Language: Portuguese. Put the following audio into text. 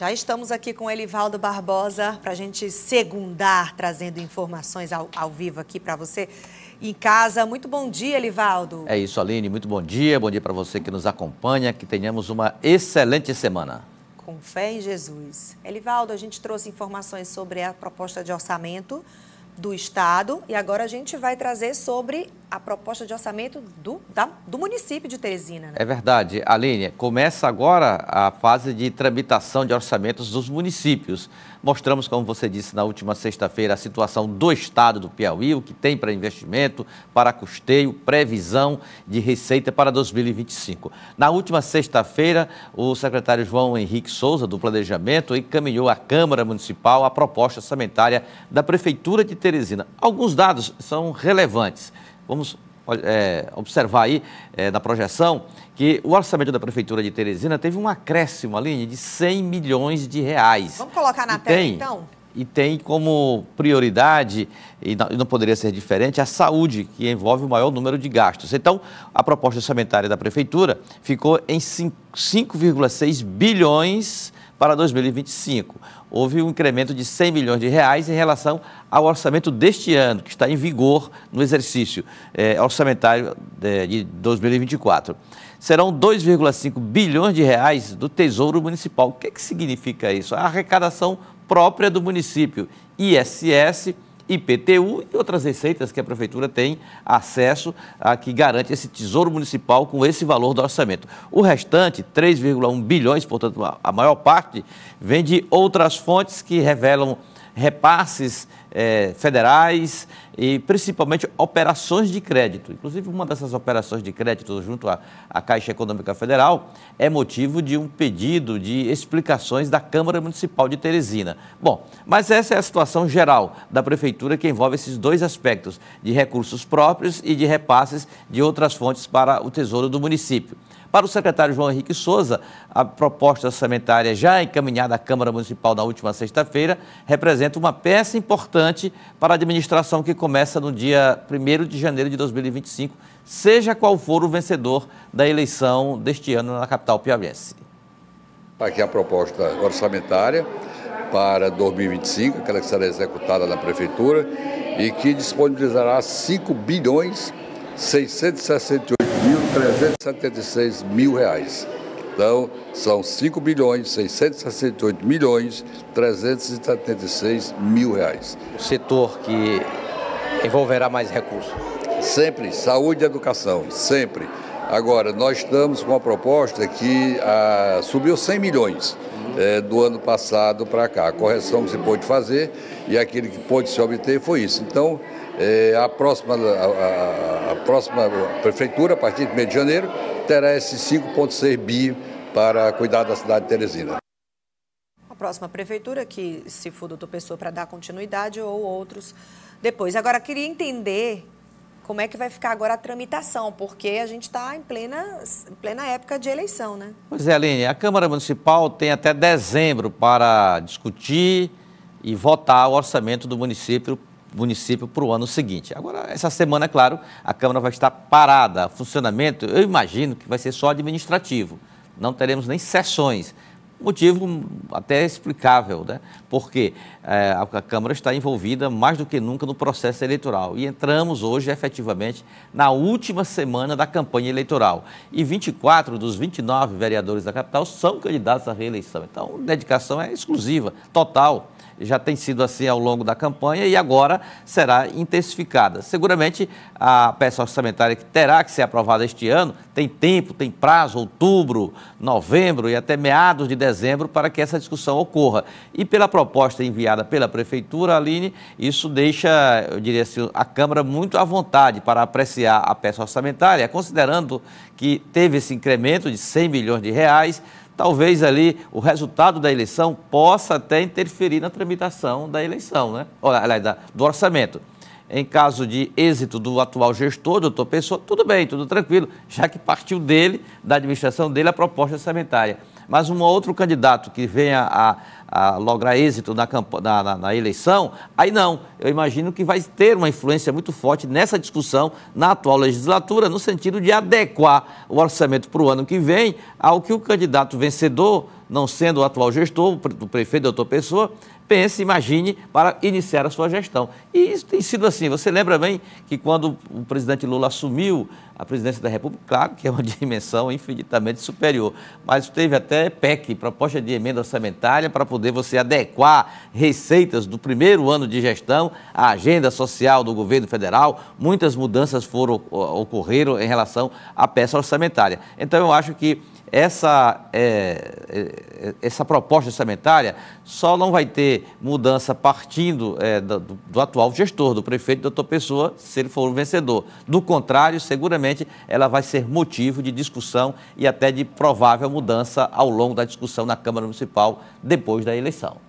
Já estamos aqui com Elivaldo Barbosa para a gente segundar, trazendo informações ao, ao vivo aqui para você em casa. Muito bom dia, Elivaldo. É isso, Aline. Muito bom dia. Bom dia para você que nos acompanha. Que tenhamos uma excelente semana. Com fé em Jesus. Elivaldo, a gente trouxe informações sobre a proposta de orçamento do Estado e agora a gente vai trazer sobre a proposta de orçamento do, da, do município de Teresina. Né? É verdade. Aline, começa agora a fase de tramitação de orçamentos dos municípios. Mostramos, como você disse na última sexta-feira, a situação do estado do Piauí, o que tem para investimento, para custeio, previsão de receita para 2025. Na última sexta-feira, o secretário João Henrique Souza, do Planejamento, encaminhou à Câmara Municipal a proposta orçamentária da Prefeitura de Teresina. Alguns dados são relevantes vamos é, observar aí é, na projeção que o orçamento da Prefeitura de Teresina teve um acréscimo, Aline, de 100 milhões de reais. Vamos colocar na e tela, tem, então? E tem como prioridade, e não, e não, poderia ser diferente, a saúde, que envolve o maior número de gastos. Então, a proposta orçamentária da Prefeitura ficou em 5,6 bilhões para 2025. Houve um incremento de 100 milhões de reais em relação ao orçamento deste ano, que está em vigor no exercício eh, orçamentário eh, de 2024. Serão 2,5 bilhões de reais do Tesouro Municipal. O que, é que significa isso? A arrecadação própria do município, ISS, IPTU e outras receitas que a Prefeitura tem acesso a que garante esse Tesouro Municipal com esse valor do orçamento. O restante, 3,1 bilhões, portanto, a maior parte, vem de outras fontes que revelam repasses eh, federais e principalmente operações de crédito. Inclusive, uma dessas operações de crédito junto à, à Caixa Econômica Federal é motivo de um pedido de explicações da Câmara Municipal de Teresina. Bom, mas essa é a situação geral da Prefeitura que envolve esses dois aspectos, de recursos próprios e de repasses de outras fontes para o Tesouro do município. Para o secretário João Henrique Souza, a proposta orçamentária já encaminhada à Câmara Municipal na última sexta-feira representa uma peça importante para a administração que começa no dia 1 de janeiro de 2025, seja qual for o vencedor da eleição deste ano na capital piauiense. Tá aqui a proposta orçamentária para 2025, aquela que será executada na Prefeitura, e que disponibilizará 5 bilhões 668 376 mil reais. Então, são 5 bilhões 668 milhões 376 mil reais. O setor que envolverá mais recursos? Sempre, saúde e educação, sempre. Agora, nós estamos com uma proposta que ah, subiu 100 milhões é, do ano passado para cá. A correção que se pôde fazer e aquilo que pôde se obter foi isso. Então, é, a, próxima, a, a, a, próxima prefeitura, a partir de meio de janeiro, terá esse 5,6 bi para cuidar da cidade de Teresina. A próxima prefeitura, que se for doutor Pessoa para dar continuidade ou outros depois. Agora, queria entender como é que vai ficar agora a tramitação, porque a gente está em plena, plena época de eleição, né? Pois é, Aline, a Câmara Municipal tem até dezembro para discutir e votar o orçamento do município município para o ano seguinte. Agora, essa semana, é claro, a Câmara vai estar parada. Funcionamento, eu imagino que vai ser só administrativo. Não teremos nem sessões. Motivo até explicável, né? porque é, a Câmara está envolvida mais do que nunca no processo eleitoral. E entramos hoje, efetivamente, na última semana da campanha eleitoral. E 24 dos 29 vereadores da capital são candidatos à reeleição. Então, a dedicação é exclusiva, total já tem sido assim ao longo da campanha e agora será intensificada. Seguramente a peça orçamentária que terá que ser aprovada este ano tem tempo, tem prazo, outubro, novembro e até meados de dezembro para que essa discussão ocorra. E pela proposta enviada pela Prefeitura, Aline, isso deixa, eu diria assim, a Câmara muito à vontade para apreciar a peça orçamentária, considerando que teve esse incremento de 100 milhões de reais, talvez ali o resultado da eleição possa até interferir na tramitação da eleição, né? Aliás, do orçamento. Em caso de êxito do atual gestor, doutor Pessoa, tudo bem, tudo tranquilo, já que partiu dele, da administração dele, a proposta orçamentária mas um outro candidato que venha a, a lograr êxito na, na, na, na, eleição, aí não. Eu imagino que vai ter uma influência muito forte nessa discussão na atual legislatura, no sentido de adequar o orçamento para o ano que vem ao que o candidato vencedor, não sendo o atual gestor, o prefeito doutor Pessoa, pense, imagine para iniciar a sua gestão. E isso tem sido assim. Você lembra bem que quando o presidente Lula assumiu a presidência da República, claro que é uma dimensão infinitamente superior, mas teve até PEC, proposta de emenda orçamentária, para poder você adequar receitas do primeiro ano de gestão à agenda social do governo federal. Muitas mudanças foram ocorreram em relação à peça orçamentária. Então eu acho que essa, é, essa proposta orçamentária só não vai ter mudança partindo é, do, do, atual gestor, do prefeito, doutor Pessoa, se ele for o vencedor. Do contrário, seguramente ela vai ser motivo de discussão e até de provável mudança ao longo da discussão na Câmara Municipal depois da eleição.